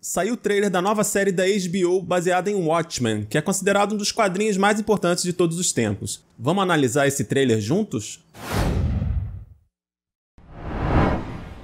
Saiu o trailer da nova série da HBO baseada em Watchmen, que é considerado um dos quadrinhos mais importantes de todos os tempos. Vamos analisar esse trailer juntos?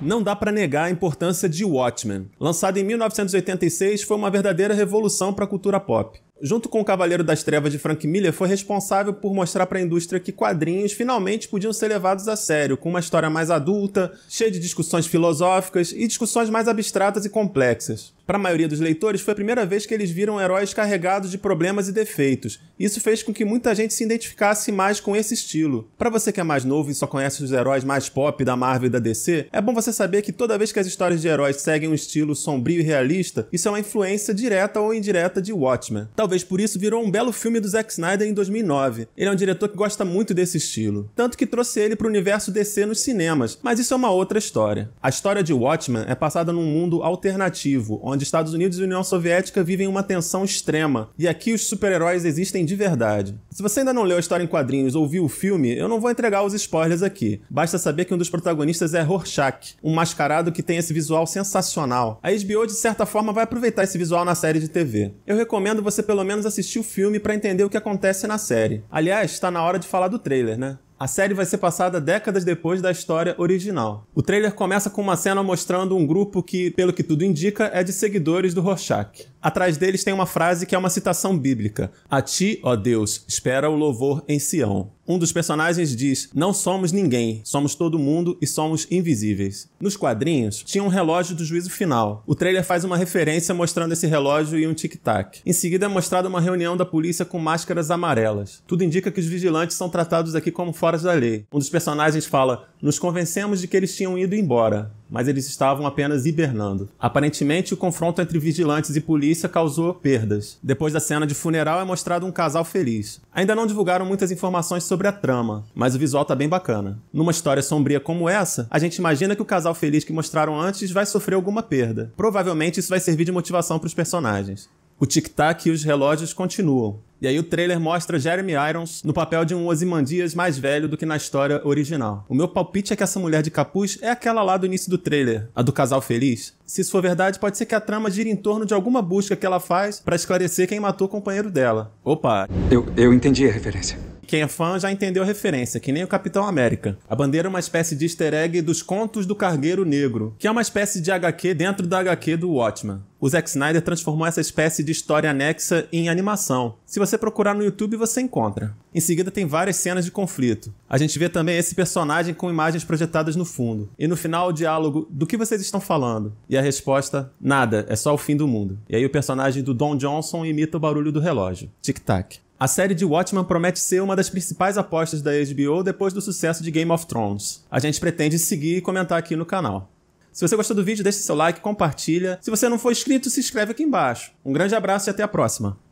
Não dá para negar a importância de Watchmen. Lançado em 1986, foi uma verdadeira revolução para a cultura pop. Junto com o Cavaleiro das Trevas de Frank Miller, foi responsável por mostrar para a indústria que quadrinhos finalmente podiam ser levados a sério, com uma história mais adulta, cheia de discussões filosóficas e discussões mais abstratas e complexas. Para a maioria dos leitores, foi a primeira vez que eles viram heróis carregados de problemas e defeitos. Isso fez com que muita gente se identificasse mais com esse estilo. Para você que é mais novo e só conhece os heróis mais pop da Marvel e da DC, é bom você saber que toda vez que as histórias de heróis seguem um estilo sombrio e realista, isso é uma influência direta ou indireta de Watchmen. Talvez por isso virou um belo filme do Zack Snyder em 2009. Ele é um diretor que gosta muito desse estilo, tanto que trouxe ele para o universo DC nos cinemas, mas isso é uma outra história. A história de Watchmen é passada num mundo alternativo, onde onde Estados Unidos e União Soviética vivem uma tensão extrema, e aqui os super-heróis existem de verdade. Se você ainda não leu a história em quadrinhos ou viu o filme, eu não vou entregar os spoilers aqui. Basta saber que um dos protagonistas é Rorschach, um mascarado que tem esse visual sensacional. A HBO, de certa forma, vai aproveitar esse visual na série de TV. Eu recomendo você pelo menos assistir o filme para entender o que acontece na série. Aliás, está na hora de falar do trailer, né? A série vai ser passada décadas depois da história original. O trailer começa com uma cena mostrando um grupo que, pelo que tudo indica, é de seguidores do Rorschach. Atrás deles tem uma frase que é uma citação bíblica: A ti, ó Deus, espera o louvor em Sião. Um dos personagens diz: Não somos ninguém, somos todo mundo e somos invisíveis. Nos quadrinhos, tinha um relógio do juízo final. O trailer faz uma referência mostrando esse relógio e um tic-tac. Em seguida é mostrada uma reunião da polícia com máscaras amarelas. Tudo indica que os vigilantes são tratados aqui como fora da lei. Um dos personagens fala: Nos convencemos de que eles tinham ido embora mas eles estavam apenas hibernando. Aparentemente, o confronto entre vigilantes e polícia causou perdas. Depois da cena de funeral é mostrado um casal feliz. Ainda não divulgaram muitas informações sobre a trama, mas o visual tá bem bacana. Numa história sombria como essa, a gente imagina que o casal feliz que mostraram antes vai sofrer alguma perda. Provavelmente isso vai servir de motivação para os personagens. O tic-tac e os relógios continuam. E aí o trailer mostra Jeremy Irons no papel de um Ozymandias mais velho do que na história original. O meu palpite é que essa mulher de capuz é aquela lá do início do trailer, a do casal feliz. Se isso for verdade, pode ser que a trama gire em torno de alguma busca que ela faz para esclarecer quem matou o companheiro dela. Opa! Eu, eu entendi a referência. Quem é fã já entendeu a referência, que nem o Capitão América. A bandeira é uma espécie de easter egg dos Contos do Cargueiro Negro, que é uma espécie de HQ dentro da HQ do Watchman. O Zack Snyder transformou essa espécie de história anexa em animação. Se você procurar no YouTube, você encontra. Em seguida, tem várias cenas de conflito. A gente vê também esse personagem com imagens projetadas no fundo. E no final, o diálogo: do que vocês estão falando? E a resposta: nada, é só o fim do mundo. E aí, o personagem do Don Johnson imita o barulho do relógio: tic-tac. A série de Watchmen promete ser uma das principais apostas da HBO depois do sucesso de Game of Thrones. A gente pretende seguir e comentar aqui no canal. Se você gostou do vídeo, deixe seu like, compartilha. Se você não for inscrito, se inscreve aqui embaixo. Um grande abraço e até a próxima.